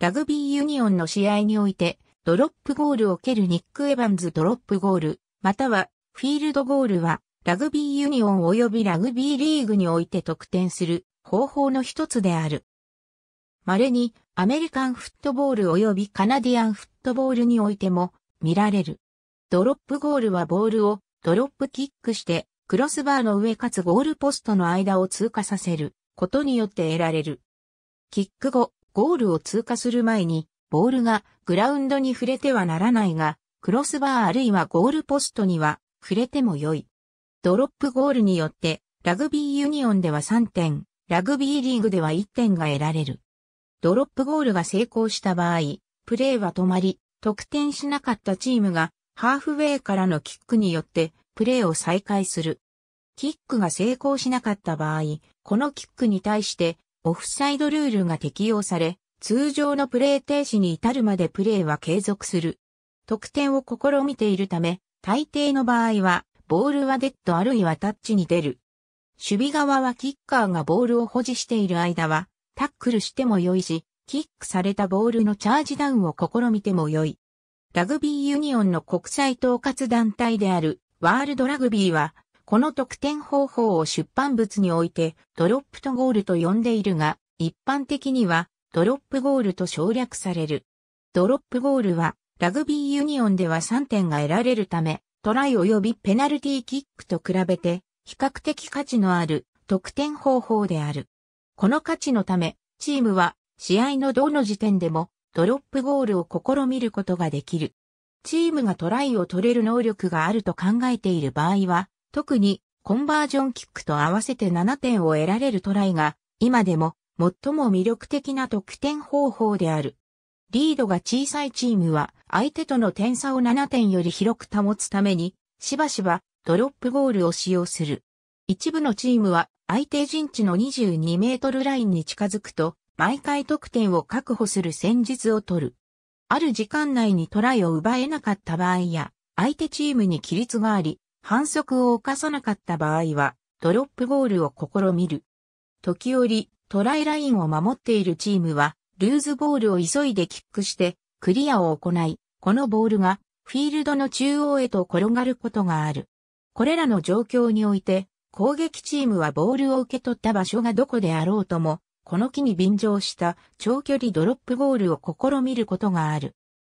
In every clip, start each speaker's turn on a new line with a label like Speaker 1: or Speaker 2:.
Speaker 1: ラグビーユニオンの試合において、ドロップゴールを蹴るニック・エヴァンズドロップゴール、またはフィールドゴールは、ラグビーユニオン及びラグビーリーグにおいて得点する方法の一つである。稀にアメリカンフットボール及びカナディアンフットボールにおいても見られる。ドロップゴールはボールをドロップキックしてクロスバーの上かつゴールポストの間を通過させることによって得られる。キック後、ゴールを通過する前に、ボールがグラウンドに触れてはならないが、クロスバーあるいはゴールポストには触れても良い。ドロップゴールによって、ラグビーユニオンでは3点、ラグビーリーグでは1点が得られる。ドロップゴールが成功した場合、プレーは止まり、得点しなかったチームが、ハーフウェイからのキックによって、プレーを再開する。キックが成功しなかった場合、このキックに対して、オフサイドルールが適用され、通常のプレー停止に至るまでプレーは継続する。得点を試みているため、大抵の場合は、ボールはデッドあるいはタッチに出る。守備側はキッカーがボールを保持している間は、タックルしても良いし、キックされたボールのチャージダウンを試みても良い。ラグビーユニオンの国際統括団体であるワールドラグビーはこの得点方法を出版物においてドロップとゴールと呼んでいるが、一般的にはドロップゴールと省略される。ドロップゴールはラグビーユニオンでは3点が得られるため、トライ及びペナルティーキックと比べて比較的価値のある得点方法である。この価値のため、チームは試合のどの時点でもドロップゴールを試みることができる。チームがトライを取れる能力があると考えている場合は、特にコンバージョンキックと合わせて7点を得られるトライが今でも最も魅力的な得点方法である。リードが小さいチームは相手との点差を7点より広く保つためにしばしばドロップゴールを使用する。一部のチームは相手陣地の22メートルラインに近づくと毎回得点を確保する戦術を取る。ある時間内にトライを奪えなかった場合や相手チームに規律があり反則を犯さなかった場合は、ドロップゴールを試みる。時折、トライラインを守っているチームは、ルーズボールを急いでキックして、クリアを行い、このボールが、フィールドの中央へと転がることがある。これらの状況において、攻撃チームはボールを受け取った場所がどこであろうとも、この機に便乗した長距離ドロップゴールを試みることがある。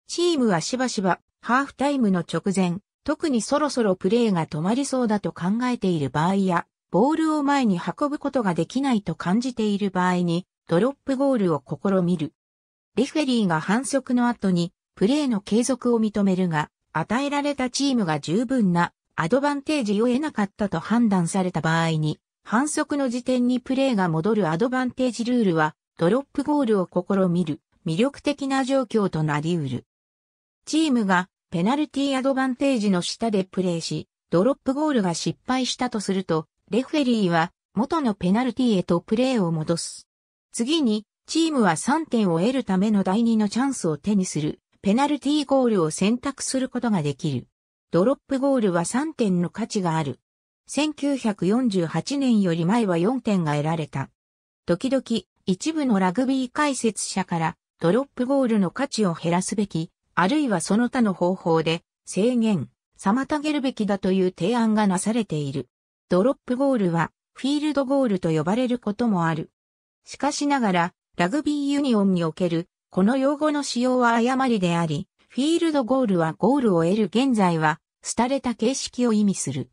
Speaker 1: チームはしばしば、ハーフタイムの直前、特にそろそろプレーが止まりそうだと考えている場合や、ボールを前に運ぶことができないと感じている場合に、ドロップゴールを試みる。レフェリーが反則の後に、プレーの継続を認めるが、与えられたチームが十分なアドバンテージを得なかったと判断された場合に、反則の時点にプレーが戻るアドバンテージルールは、ドロップゴールを試みる魅力的な状況となり得る。チームがペナルティアドバンテージの下でプレーし、ドロップゴールが失敗したとすると、レフェリーは元のペナルティへとプレーを戻す。次に、チームは3点を得るための第2のチャンスを手にする、ペナルティーゴールを選択することができる。ドロップゴールは3点の価値がある。1948年より前は4点が得られた。時々、一部のラグビー解説者から、ドロップゴールの価値を減らすべきあるいはその他の方法で制限、妨げるべきだという提案がなされている。ドロップゴールはフィールドゴールと呼ばれることもある。しかしながら、ラグビーユニオンにおける、この用語の使用は誤りであり、フィールドゴールはゴールを得る現在は、廃れた形式を意味する。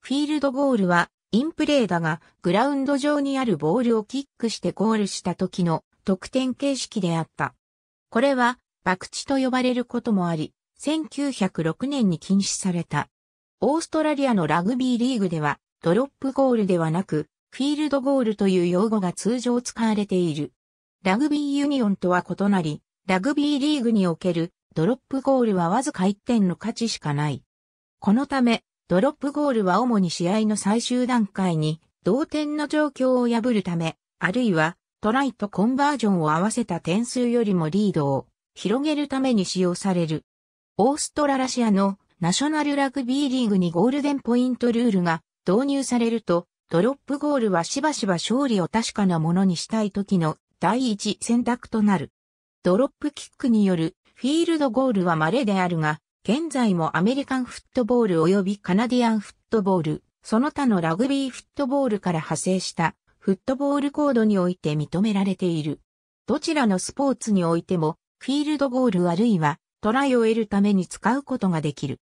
Speaker 1: フィールドゴールは、インプレーだが、グラウンド上にあるボールをキックしてゴールした時の得点形式であった。これは、博打と呼ばれることもあり、1906年に禁止された。オーストラリアのラグビーリーグでは、ドロップゴールではなく、フィールドゴールという用語が通常使われている。ラグビーユニオンとは異なり、ラグビーリーグにおけるドロップゴールはわずか1点の価値しかない。このため、ドロップゴールは主に試合の最終段階に同点の状況を破るため、あるいはトライとコンバージョンを合わせた点数よりもリードを広げるために使用される。オーストララシアのナショナルラグビーリーグにゴールデンポイントルールが導入されると、ドロップゴールはしばしば勝利を確かなものにしたい時の第一選択となる。ドロップキックによるフィールドゴールは稀であるが、現在もアメリカンフットボール及びカナディアンフットボール、その他のラグビーフットボールから派生したフットボールコードにおいて認められている。どちらのスポーツにおいてもフィールドゴールあるいはトライを得るために使うことができる。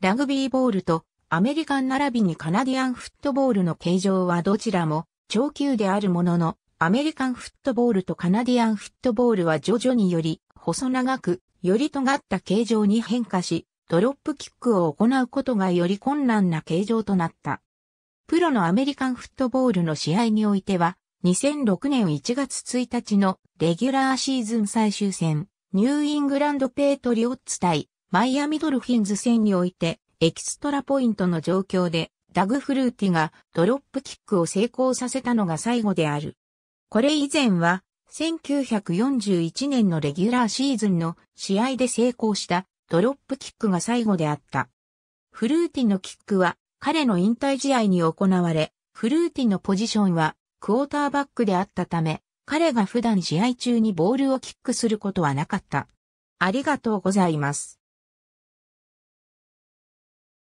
Speaker 1: ラグビーボールとアメリカン並びにカナディアンフットボールの形状はどちらも長球であるものの、アメリカンフットボールとカナディアンフットボールは徐々により細長く、より尖った形状に変化し、ドロップキックを行うことがより困難な形状となった。プロのアメリカンフットボールの試合においては、2006年1月1日のレギュラーシーズン最終戦、ニューイングランドペートリオッツ対マイアミドルフィンズ戦においてエキストラポイントの状況でダグフルーティがドロップキックを成功させたのが最後である。これ以前は1941年のレギュラーシーズンの試合で成功したドロップキックが最後であった。フルーティのキックは彼の引退試合に行われ、フルーティのポジションはクォーターバックであったため、彼が普段試合中にボールをキックすることはなかった。ありがとうございます。